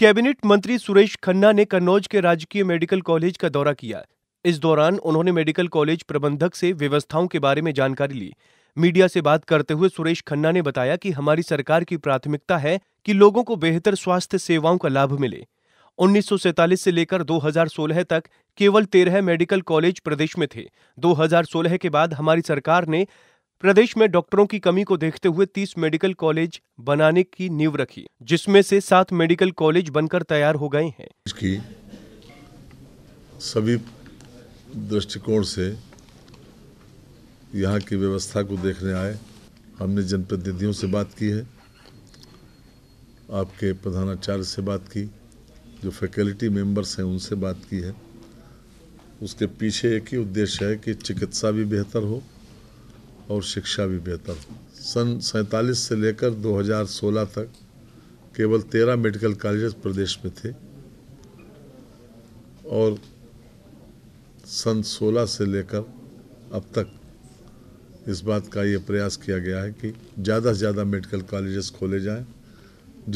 cabinet मंत्री सुरेश खन्ना ने कन्नौज के राजकीय मेडिकल कॉलेज का दौरा किया इस दौरान उन्होंने मेडिकल कॉलेज प्रबंधक से व्यवस्थाओं के बारे में जानकारी ली मीडिया से बात करते हुए सुरेश खन्ना ने बताया कि हमारी सरकार की प्राथमिकता है कि लोगों को बेहतर स्वास्थ्य सेवाओं का लाभ मिले उन्नीस से लेकर 2016 तक केवल तेरह मेडिकल कॉलेज प्रदेश में थे 2016 के बाद हमारी सरकार ने प्रदेश में डॉक्टरों की कमी को देखते हुए 30 मेडिकल कॉलेज बनाने की नींव रखी जिसमें से सात मेडिकल कॉलेज बनकर तैयार हो गए हैं इसकी सभी दृष्टिकोण से यहाँ की व्यवस्था को देखने आए हमने जनप्रतिनिधियों से बात की है आपके प्रधानाचार्य से बात की जो फैकल्टी मेंबर्स हैं उनसे बात की है उसके पीछे एक ही उद्देश्य है कि चिकित्सा भी बेहतर हो और शिक्षा भी बेहतर सन सैंतालीस से लेकर 2016 तक केवल तेरह मेडिकल कॉलेज प्रदेश में थे और सन 16 से लेकर अब तक इस बात का ये प्रयास किया गया है कि ज़्यादा से ज़्यादा मेडिकल कॉलेजेस खोले जाएं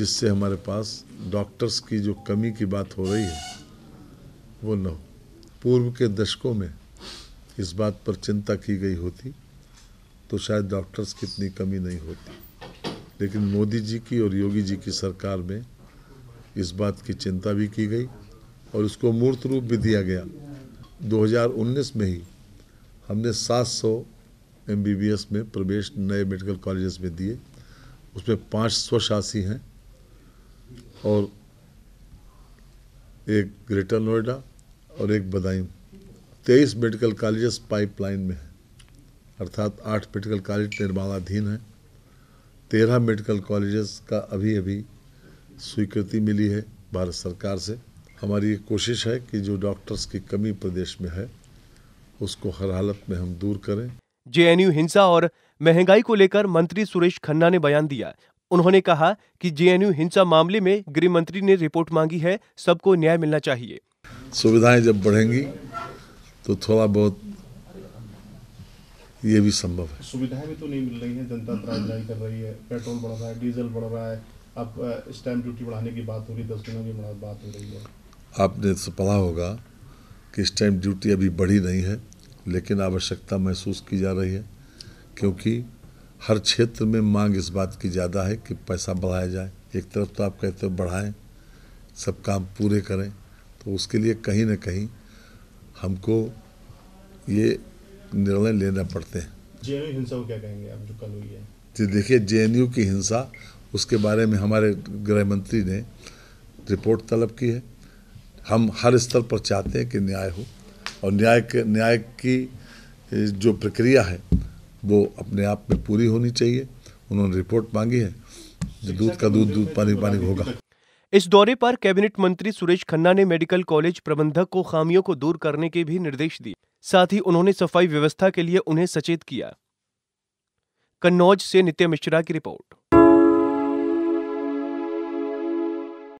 जिससे हमारे पास डॉक्टर्स की जो कमी की बात हो रही है वो न हो पूर्व के दशकों में इस बात पर चिंता की गई होती तो शायद डॉक्टर्स की इतनी कमी नहीं होती लेकिन मोदी जी की और योगी जी की सरकार में इस बात की चिंता भी की गई और उसको मूर्त रूप भी दिया गया 2019 में ही हमने 700 एस में प्रवेश नए मेडिकल कॉलेजेस में दिए उसमें पाँच स्वशासी हैं और एक ग्रेटर नोएडा और एक बदायूं तेईस मेडिकल कॉलेजेस पाइपलाइन में हैं अर्थात आठ मेडिकल कॉलेज निर्माणाधीन हैं तेरह मेडिकल कॉलेजेस का अभी अभी स्वीकृति मिली है भारत सरकार से हमारी ये कोशिश है कि जो डॉक्टर्स की कमी प्रदेश में है उसको हर हालत में हम दूर करें जे हिंसा और महंगाई को लेकर मंत्री सुरेश खन्ना ने बयान दिया उन्होंने कहा कि जे हिंसा मामले में गृह मंत्री ने रिपोर्ट मांगी है सबको न्याय मिलना चाहिए सुविधाएं जब बढ़ेंगी तो थोड़ा बहुत ये भी संभव है सुविधाएं भी तो नहीं मिल रही है जनता त्राजदारी कर रही है पेट्रोल बढ़ रहा है डीजल बढ़ रहा है अब स्टैम्प ड्यूटी बढ़ाने की बात हो रही है दस दिनों की बात हो रही है आपने पढ़ा होगा कि स्टैम्प ड्यूटी अभी बढ़ी नहीं है लेकिन आवश्यकता महसूस की जा रही है क्योंकि हर क्षेत्र में मांग इस बात की ज़्यादा है कि पैसा बढ़ाया जाए एक तरफ तो आप कहते हो बढ़ाएं सब काम पूरे करें तो उसके लिए कहीं ना कहीं हमको ये निर्णय लेना पड़ते हैं जेएनयू हिंसा को क्या कहेंगे आप जो कल हुई है देखिए जेएनयू की हिंसा उसके बारे में हमारे गृह मंत्री ने रिपोर्ट तलब की है हम हर स्तर पर चाहते हैं कि न्याय हो और न्याय के न्याय की जो प्रक्रिया है वो अपने आप में पूरी होनी चाहिए उन्होंने रिपोर्ट मांगी है दूध का दूध दूध पानी तो पानी होगा तो- इस दौरे पर कैबिनेट मंत्री सुरेश खन्ना ने मेडिकल कॉलेज प्रबंधक को खामियों को दूर करने के भी निर्देश दिए साथ ही उन्होंने सफाई व्यवस्था के लिए उन्हें सचेत किया कन्नौज से नित्य मिश्रा की रिपोर्ट